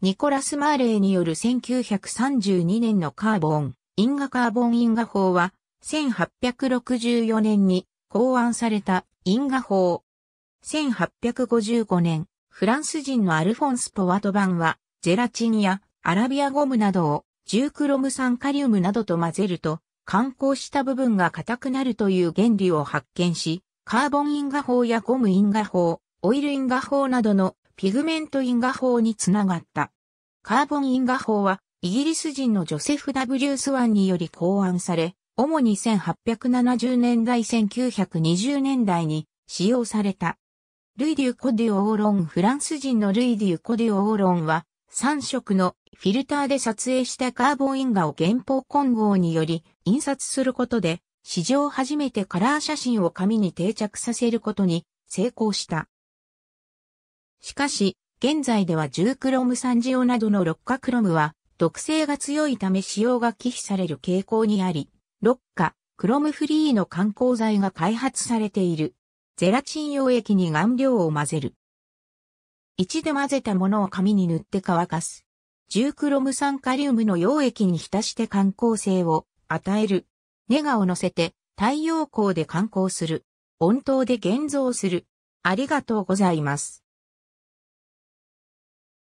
ニコラス・マーレーによる1932年のカーボン、因果カーボン因果法は、1864年に考案された因果法。1855年、フランス人のアルフォンス・ポワトバンは、ゼラチンやアラビアゴムなどをジュークロム酸カリウムなどと混ぜると、観光した部分が硬くなるという原理を発見し、カーボン因果法やゴム因果法、オイル因果法などのピグメント因果法につながった。カーボン因果法は、イギリス人のジョセフ・ W・ スワンにより考案され、主に1870年代1920年代に使用された。ルイ・デュ・コデュ・オーロンフランス人のルイ・デュ・コデュ・オーロンは、3色のフィルターで撮影したカーボン因果を原稿混合により印刷することで、史上初めてカラー写真を紙に定着させることに成功した。しかし、現在では10クロムジオなどの六化クロムは毒性が強いため使用が忌避される傾向にあり、六化、クロムフリーの観光剤が開発されている。ゼラチン溶液に顔料を混ぜる。1で混ぜたものを紙に塗って乾かす。10クロム酸カリウムの溶液に浸して観光性を与える。ネガを乗せて太陽光で観光する。温湯で現像する。ありがとうございます。